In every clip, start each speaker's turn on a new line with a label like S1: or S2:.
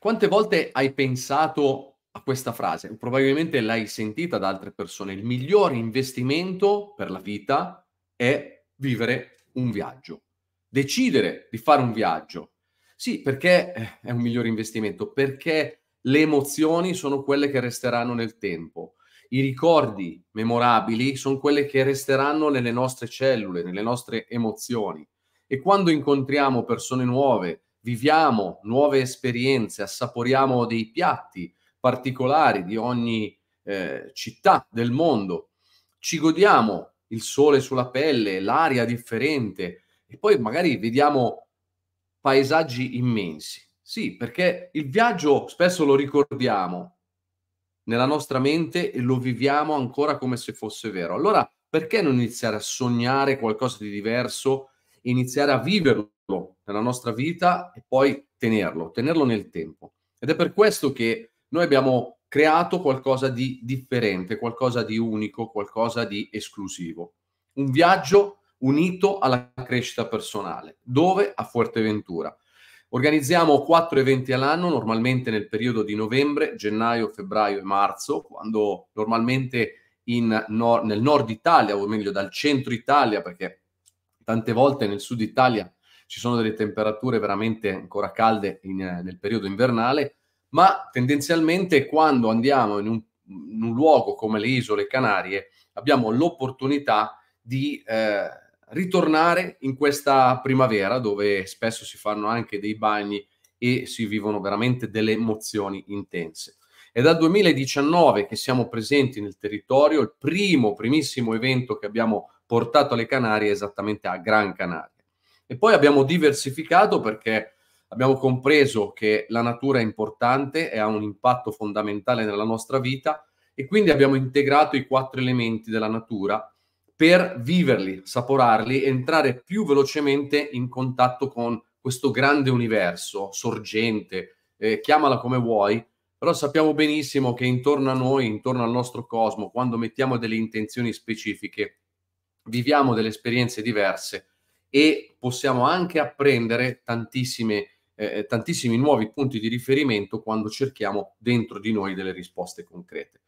S1: Quante volte hai pensato a questa frase? Probabilmente l'hai sentita da altre persone. Il miglior investimento per la vita è vivere un viaggio. Decidere di fare un viaggio. Sì, perché eh, è un miglior investimento? Perché le emozioni sono quelle che resteranno nel tempo. I ricordi memorabili sono quelle che resteranno nelle nostre cellule, nelle nostre emozioni. E quando incontriamo persone nuove, viviamo nuove esperienze, assaporiamo dei piatti particolari di ogni eh, città del mondo, ci godiamo il sole sulla pelle, l'aria differente e poi magari vediamo paesaggi immensi. Sì, perché il viaggio spesso lo ricordiamo nella nostra mente e lo viviamo ancora come se fosse vero. Allora, perché non iniziare a sognare qualcosa di diverso iniziare a viverlo nella nostra vita e poi tenerlo, tenerlo nel tempo. Ed è per questo che noi abbiamo creato qualcosa di differente, qualcosa di unico, qualcosa di esclusivo. Un viaggio unito alla crescita personale, dove a Fuerteventura. Organizziamo quattro eventi all'anno, normalmente nel periodo di novembre, gennaio, febbraio e marzo, quando normalmente nor- nel nord Italia, o meglio dal centro Italia, perché tante volte nel sud Italia ci sono delle temperature veramente ancora calde in, eh, nel periodo invernale, ma tendenzialmente quando andiamo in un, in un, luogo come le isole Canarie abbiamo l'opportunità di eh, ritornare in questa primavera dove spesso si fanno anche dei bagni e si vivono veramente delle emozioni intense. È dal 2019 che siamo presenti nel territorio, il primo, primissimo evento che abbiamo portato alle Canarie esattamente a Gran Canaria. E poi abbiamo diversificato perché abbiamo compreso che la natura è importante e ha un impatto fondamentale nella nostra vita e quindi abbiamo integrato i quattro elementi della natura per viverli, saporarli, entrare più velocemente in contatto con questo grande universo sorgente, eh, chiamala come vuoi, però sappiamo benissimo che intorno a noi, intorno al nostro cosmo, quando mettiamo delle intenzioni specifiche, viviamo delle esperienze diverse e possiamo anche apprendere eh, tantissimi nuovi punti di riferimento quando cerchiamo dentro di noi delle risposte concrete.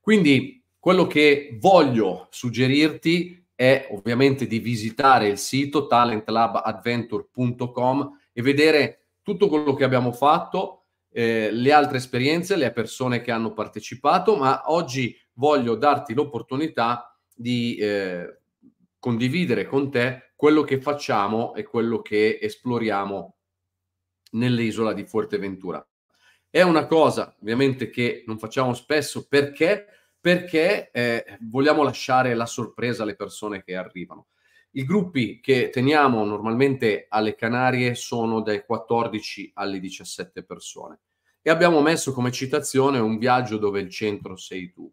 S1: Quindi quello che voglio suggerirti è ovviamente di visitare il sito talentlabadventure.com e vedere tutto quello che abbiamo fatto, eh, le altre esperienze, le persone che hanno partecipato, ma oggi voglio darti l'opportunità di eh, condividere con te quello che facciamo e quello che esploriamo nell'isola di Fuerteventura. È una cosa ovviamente che non facciamo spesso perché? Perché eh, vogliamo lasciare la sorpresa alle persone che arrivano. I gruppi che teniamo normalmente alle Canarie sono dai 14 alle 17 persone e abbiamo messo come citazione un viaggio dove il centro sei tu.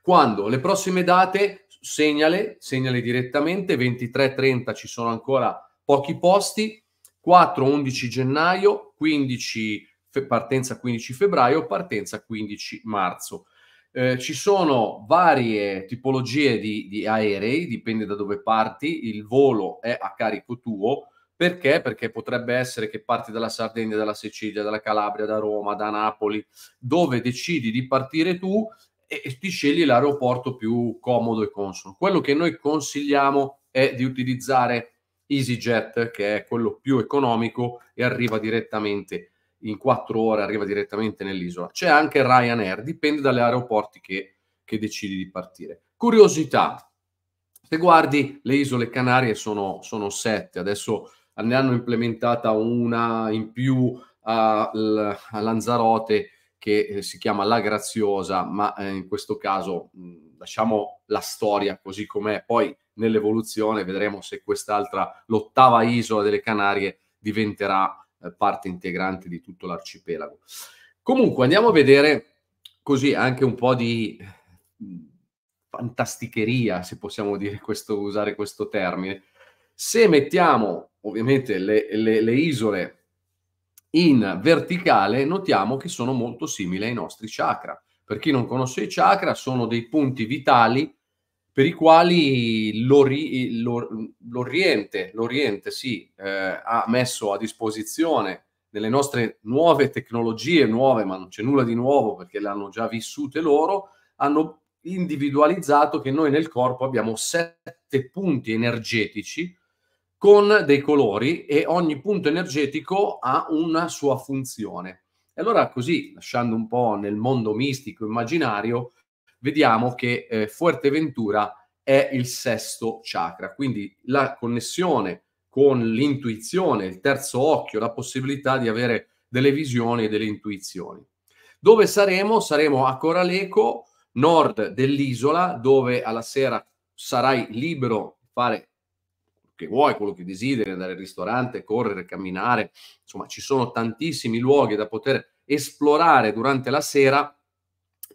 S1: Quando le prossime date segnale, segnale direttamente, 23-30 ci sono ancora pochi posti, 4-11 gennaio, 15 partenza 15 febbraio, partenza 15 marzo. Eh, ci sono varie tipologie di, di, aerei, dipende da dove parti, il volo è a carico tuo, perché? Perché potrebbe essere che parti dalla Sardegna, dalla Sicilia, dalla Calabria, da Roma, da Napoli, dove decidi di partire tu e ti scegli l'aeroporto più comodo e consono. Quello che noi consigliamo è di utilizzare EasyJet, che è quello più economico e arriva direttamente in quattro ore, arriva direttamente nell'isola. C'è anche Ryanair, dipende dagli aeroporti che, che decidi di partire. Curiosità, se guardi le isole Canarie sono, sono sette, adesso ne hanno implementata una in più a, a Lanzarote, che eh, si chiama La Graziosa, ma eh, in questo caso mh, lasciamo la storia così com'è, poi nell'evoluzione vedremo se quest'altra, l'ottava isola delle Canarie, diventerà eh, parte integrante di tutto l'arcipelago. Comunque andiamo a vedere così anche un po' di fantasticheria, se possiamo questo, usare questo termine. Se mettiamo ovviamente le, le, le isole in verticale notiamo che sono molto simili ai nostri chakra. Per chi non conosce i chakra, sono dei punti vitali per i quali l'ori, l'or, l'Oriente, l'Oriente sì, eh, ha messo a disposizione delle nostre nuove tecnologie, nuove, ma non c'è nulla di nuovo perché le hanno già vissute loro, hanno individualizzato che noi nel corpo abbiamo sette punti energetici con dei colori e ogni punto energetico ha una sua funzione. E allora così, lasciando un po' nel mondo mistico immaginario, vediamo che eh, Fuerteventura è il sesto chakra, quindi la connessione con l'intuizione, il terzo occhio, la possibilità di avere delle visioni e delle intuizioni. Dove saremo? Saremo a Coraleco, nord dell'isola, dove alla sera sarai libero di fare che vuoi, quello che desideri, andare al ristorante, correre, camminare, insomma ci sono tantissimi luoghi da poter esplorare durante la sera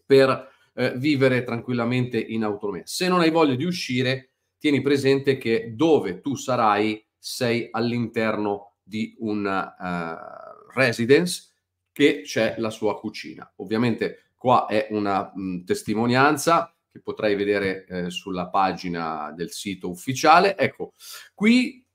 S1: per eh, vivere tranquillamente in autonomia. Se non hai voglia di uscire, tieni presente che dove tu sarai sei all'interno di una uh, eh, residence che c'è la sua cucina. Ovviamente qua è una mh, testimonianza, che potrai vedere eh, sulla pagina del sito ufficiale. Ecco, qui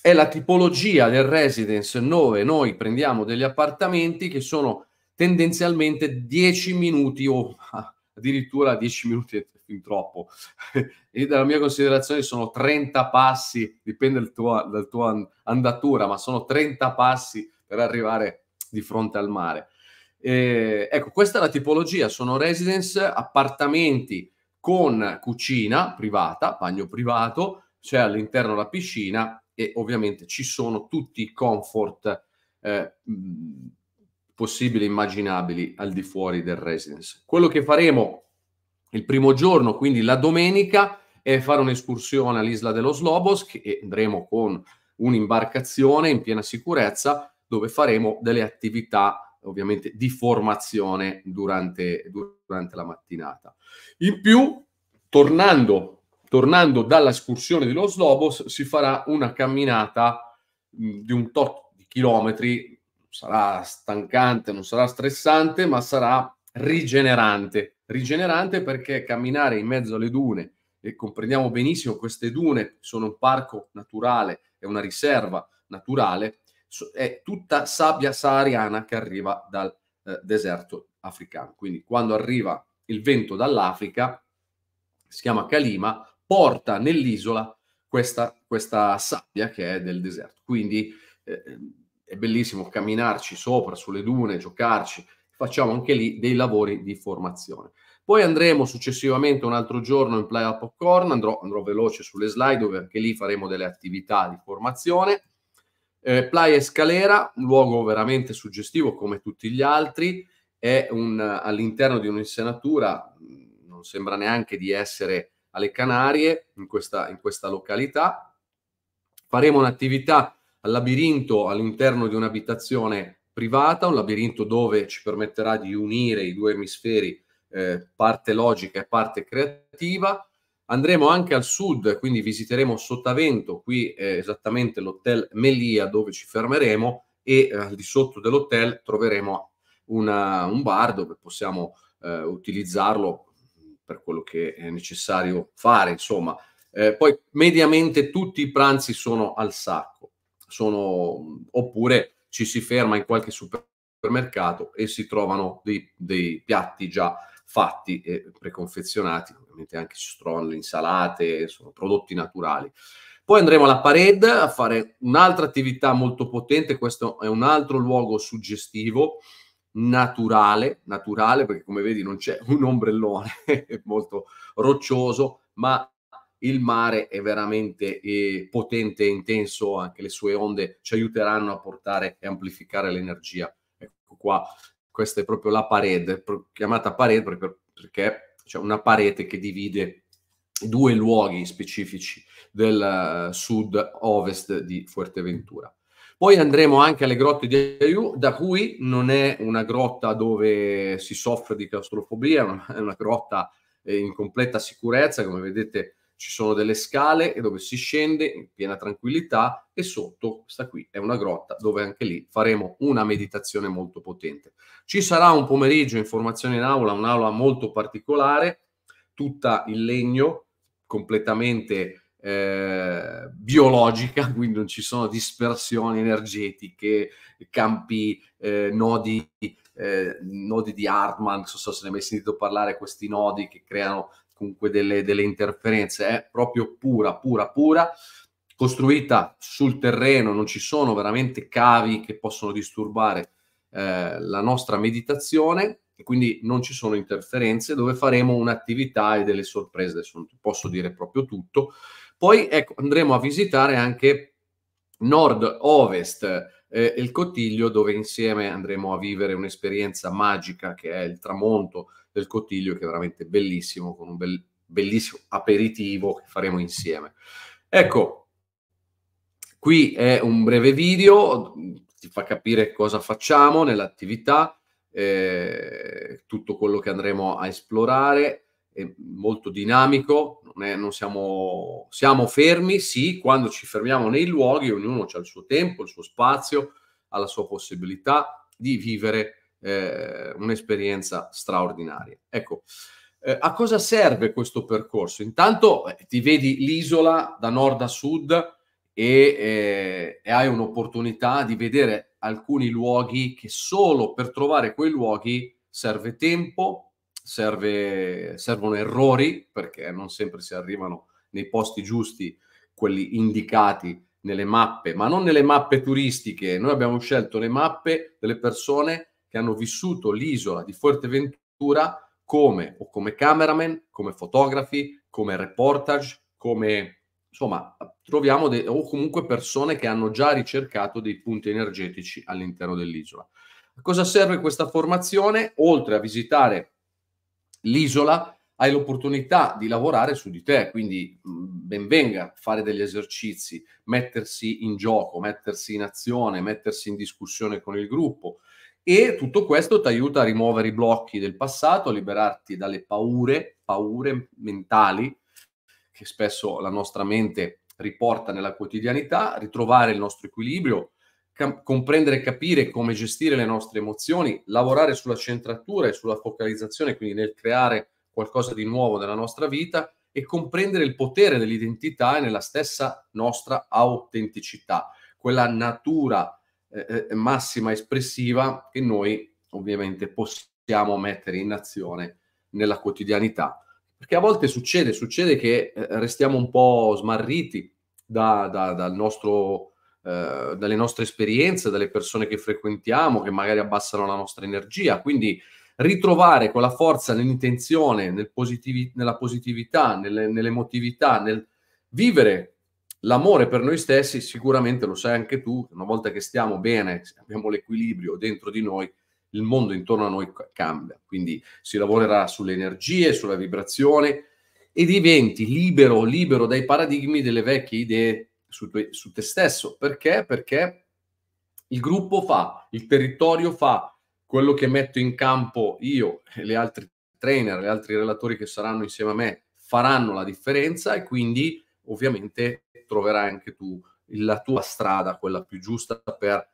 S1: è la tipologia del residence 9. Noi prendiamo degli appartamenti che sono tendenzialmente 10 minuti o addirittura 10 minuti è fin troppo. e dalla mia considerazione sono 30 passi, dipende dal tuo, dal tuo andatura, ma sono 30 passi per arrivare di fronte al mare. Eh, ecco, questa è la tipologia, sono residence, appartamenti con cucina privata, bagno privato, c'è all'interno la piscina e ovviamente ci sono tutti i comfort eh, possibili e immaginabili al di fuori del residence. Quello che faremo il primo giorno, quindi la domenica, è fare un'escursione all'isola dello Slobos e andremo con un'imbarcazione in piena sicurezza dove faremo delle attività ovviamente di formazione durante, durante la mattinata. In più, tornando, tornando dalla escursione di Los Lobos, si farà una camminata di un tot di chilometri, sarà stancante, non sarà stressante, ma sarà rigenerante. Rigenerante perché camminare in mezzo alle dune, e comprendiamo benissimo queste dune sono un parco naturale, è una riserva naturale, è tutta sabbia sahariana che arriva dal eh, deserto africano. Quindi quando arriva il vento dall'Africa, si chiama Kalima, porta nell'isola questa, questa sabbia che è del deserto. Quindi eh, eh, è bellissimo camminarci sopra, sulle dune, giocarci. Facciamo anche lì dei lavori di formazione. Poi andremo successivamente un altro giorno in Playa Popcorn, andrò, andrò veloce sulle slide dove anche lì faremo delle attività di formazione eh, Playa Escalera, un luogo veramente suggestivo come tutti gli altri, è un, all'interno di un'insenatura, non sembra neanche di essere alle Canarie, in questa, in questa località. Faremo un'attività al labirinto all'interno di un'abitazione privata, un labirinto dove ci permetterà di unire i due emisferi, eh, parte logica e parte creativa. Andremo anche al sud, quindi visiteremo Sottavento, qui è esattamente l'hotel Melia dove ci fermeremo e eh, al di sotto dell'hotel troveremo una, un bar dove possiamo eh, utilizzarlo per quello che è necessario fare, insomma. Eh, poi mediamente tutti i pranzi sono al sacco, sono, oppure ci si ferma in qualche supermercato e si trovano dei, dei piatti già fatti e preconfezionati, ovviamente anche ci trovano insalate, sono prodotti naturali. Poi andremo alla Parade a fare un'altra attività molto potente, questo è un altro luogo suggestivo, naturale, naturale perché come vedi non c'è un ombrellone, è molto roccioso, ma il mare è veramente eh, potente e intenso, anche le sue onde ci aiuteranno a portare e amplificare l'energia. Ecco qua questa è proprio la parete, chiamata parete perché c'è una parete che divide due luoghi specifici del eh, sud-ovest di Fuerteventura. Poi andremo anche alle grotte di Ayú, da cui non è una grotta dove si soffre di claustrofobia, ma è una grotta eh, in completa sicurezza, come vedete ci sono delle scale dove si scende in piena tranquillità e sotto questa qui è una grotta dove anche lì faremo una meditazione molto potente. Ci sarà un pomeriggio in formazione in aula, un'aula molto particolare, tutta in legno, completamente eh, biologica, quindi non ci sono dispersioni energetiche, campi, eh, nodi eh, nodi di Hartmann, non so se ne hai mai sentito parlare, questi nodi che creano comunque delle, delle interferenze, è proprio pura, pura, pura, costruita sul terreno, non ci sono veramente cavi che possono disturbare eh, la nostra meditazione, quindi non ci sono interferenze, dove faremo un'attività e delle sorprese, adesso posso dire proprio tutto. Poi ecco, andremo a visitare anche nord-ovest, eh, il Cotiglio, dove insieme andremo a vivere un'esperienza magica che è il tramonto del Cotiglio, che è veramente bellissimo, con un bel, bellissimo aperitivo che faremo insieme. Ecco, qui è un breve video, ti fa capire cosa facciamo nell'attività, eh, tutto quello che andremo a esplorare, è molto dinamico, non, è, non siamo, siamo fermi, sì, quando ci fermiamo nei luoghi ognuno ha il suo tempo, il suo spazio, ha la sua possibilità di vivere eh, un'esperienza straordinaria. Ecco, eh, a cosa serve questo percorso? Intanto eh, ti vedi l'isola da nord a sud e, eh, e hai un'opportunità di vedere alcuni luoghi che solo per trovare quei luoghi serve tempo, serve, servono errori, perché non sempre si arrivano nei posti giusti, quelli indicati nelle mappe, ma non nelle mappe turistiche. Noi abbiamo scelto le mappe delle persone che hanno vissuto l'isola di Fuerteventura come, o come cameraman, come fotografi, come reportage, come insomma, troviamo de- o comunque persone che hanno già ricercato dei punti energetici all'interno dell'isola. A cosa serve questa formazione? Oltre a visitare l'isola, hai l'opportunità di lavorare su di te, quindi benvenga fare degli esercizi, mettersi in gioco, mettersi in azione, mettersi in discussione con il gruppo, e tutto questo ti aiuta a rimuovere i blocchi del passato, a liberarti dalle paure, paure mentali che spesso la nostra mente riporta nella quotidianità, ritrovare il nostro equilibrio, comprendere e capire come gestire le nostre emozioni, lavorare sulla centratura e sulla focalizzazione, quindi nel creare qualcosa di nuovo nella nostra vita e comprendere il potere dell'identità e nella stessa nostra autenticità, quella natura eh, eh, eh, massima espressiva che noi ovviamente possiamo mettere in azione nella quotidianità. Perché a volte succede, succede che eh, restiamo un po' smarriti da, da, dal nostro, eh, dalle nostre esperienze, dalle persone che frequentiamo, che magari abbassano la nostra energia. Quindi ritrovare quella forza nell'intenzione, nel positivi- nella positività, nelle, nell'emotività, nel vivere L'amore per noi stessi, sicuramente lo sai anche tu, una volta che stiamo bene, abbiamo l'equilibrio dentro di noi, il mondo intorno a noi cambia. Quindi si lavorerà sulle energie, sulla vibrazione e diventi libero, libero dai paradigmi delle vecchie idee su, te, su te stesso. Perché? Perché il gruppo fa, il territorio fa, quello che metto in campo io e gli altri trainer, gli altri relatori che saranno insieme a me faranno la differenza e quindi ovviamente troverai anche tu la tua strada, quella più giusta per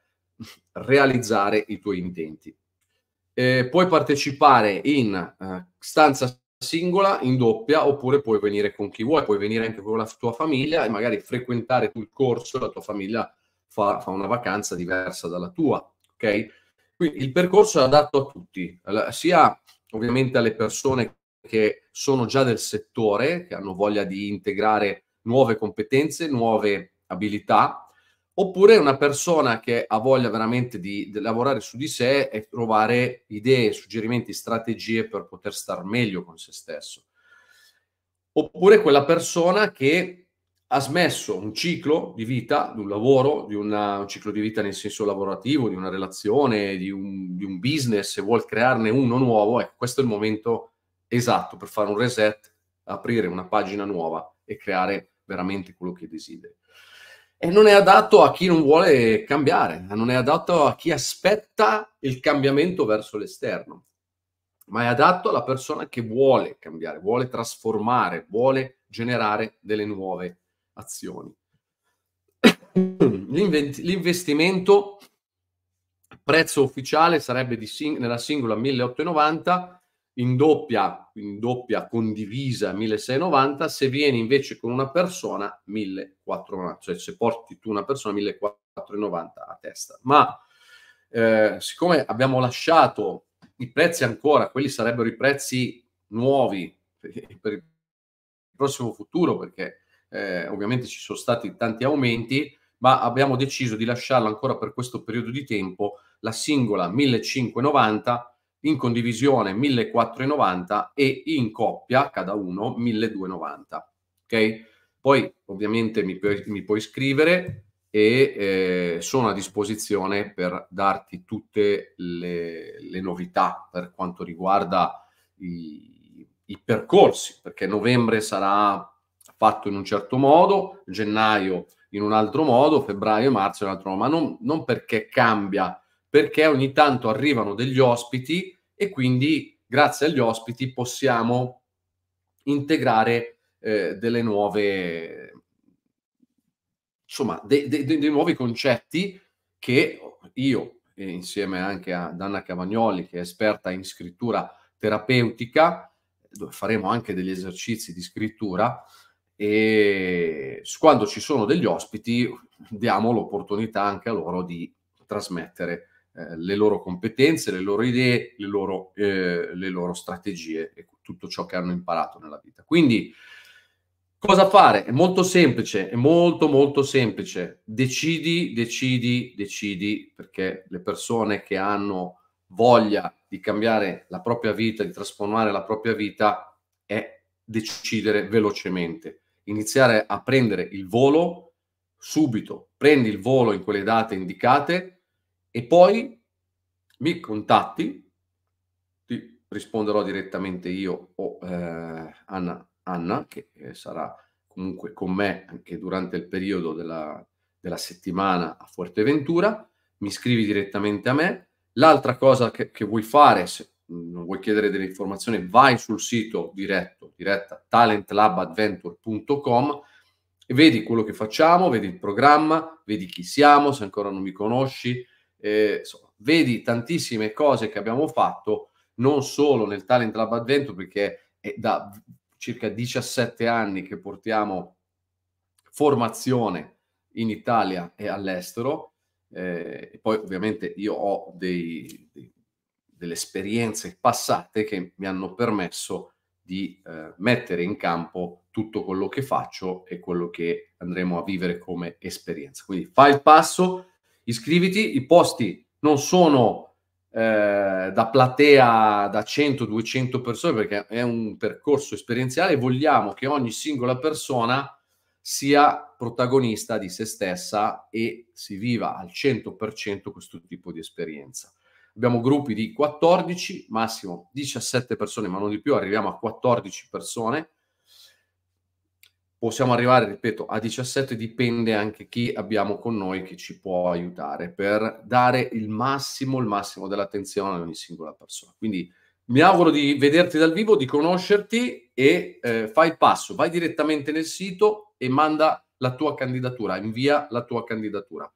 S1: realizzare i tuoi intenti. Eh, puoi partecipare in eh, stanza singola, in doppia, oppure puoi venire con chi vuoi, puoi venire anche con la tua famiglia e magari frequentare tu il corso, la tua famiglia fa, fa una vacanza diversa dalla tua, ok? Quindi il percorso è adatto a tutti, sia ovviamente alle persone che sono già del settore, che hanno voglia di integrare nuove competenze, nuove abilità, oppure una persona che ha voglia veramente di, di, lavorare su di sé e trovare idee, suggerimenti, strategie per poter star meglio con se stesso. Oppure quella persona che ha smesso un ciclo di vita, di un lavoro, di una, un ciclo di vita nel senso lavorativo, di una relazione, di un, di un business e vuol crearne uno nuovo, ecco, questo è il momento esatto per fare un reset, aprire una pagina nuova e creare veramente quello che desideri. E non è adatto a chi non vuole cambiare, non è adatto a chi aspetta il cambiamento verso l'esterno, ma è adatto alla persona che vuole cambiare, vuole trasformare, vuole generare delle nuove azioni. L'investimento prezzo ufficiale sarebbe di sing- nella singola 1890 in doppia, in doppia condivisa 1690, se vieni invece con una persona 1490, cioè se porti tu una persona 1490 a testa. Ma eh, siccome abbiamo lasciato i prezzi ancora, quelli sarebbero i prezzi nuovi per il prossimo futuro, perché eh, ovviamente ci sono stati tanti aumenti, ma abbiamo deciso di lasciarla ancora per questo periodo di tempo la singola 1590 in condivisione 1490 e in coppia cada uno 1290. Ok? Poi ovviamente mi, puoi, mi puoi scrivere e eh, sono a disposizione per darti tutte le, le novità per quanto riguarda i, i, percorsi, perché novembre sarà fatto in un certo modo, gennaio in un altro modo, febbraio e marzo in un altro modo, ma non, non perché cambia perché ogni tanto arrivano degli ospiti e quindi grazie agli ospiti possiamo integrare eh, delle nuove insomma dei, dei, dei nuovi concetti che io insieme anche a Danna Cavagnoli che è esperta in scrittura terapeutica faremo anche degli esercizi di scrittura e quando ci sono degli ospiti diamo l'opportunità anche a loro di trasmettere eh, le loro competenze, le loro idee, le loro, eh, le loro, strategie e tutto ciò che hanno imparato nella vita. Quindi, cosa fare? È molto semplice, è molto molto semplice. Decidi, decidi, decidi, perché le persone che hanno voglia di cambiare la propria vita, di trasformare la propria vita, è decidere velocemente, iniziare a prendere il volo subito, prendi il volo in quelle date indicate e poi mi contatti, ti risponderò direttamente io o eh, Anna, Anna, che eh, sarà comunque con me anche durante il periodo della, della settimana a Fuerteventura, mi scrivi direttamente a me. L'altra cosa che, che vuoi fare, se non vuoi chiedere delle informazioni, vai sul sito diretto, diretta talentlabadventure.com e vedi quello che facciamo, vedi il programma, vedi chi siamo, se ancora non mi conosci, eh, insomma, vedi tantissime cose che abbiamo fatto, non solo nel Talent Lab Advento, perché è da circa 17 anni che portiamo formazione in Italia e all'estero. Eh, e poi ovviamente io ho dei, dei, delle esperienze passate che mi hanno permesso di eh, mettere in campo tutto quello che faccio e quello che andremo a vivere come esperienza. Quindi fai il passo, Iscriviti, i posti non sono eh, da platea da 100-200 persone perché è un percorso esperienziale. Vogliamo che ogni singola persona sia protagonista di se stessa e si viva al 100% questo tipo di esperienza. Abbiamo gruppi di 14, massimo 17 persone, ma non di più, arriviamo a 14 persone possiamo arrivare, ripeto, a 17 dipende anche chi abbiamo con noi che ci può aiutare per dare il massimo, il massimo dell'attenzione a ogni singola persona. Quindi mi auguro di vederti dal vivo, di conoscerti e eh, fai il passo, vai direttamente nel sito e manda la tua candidatura, invia la tua candidatura.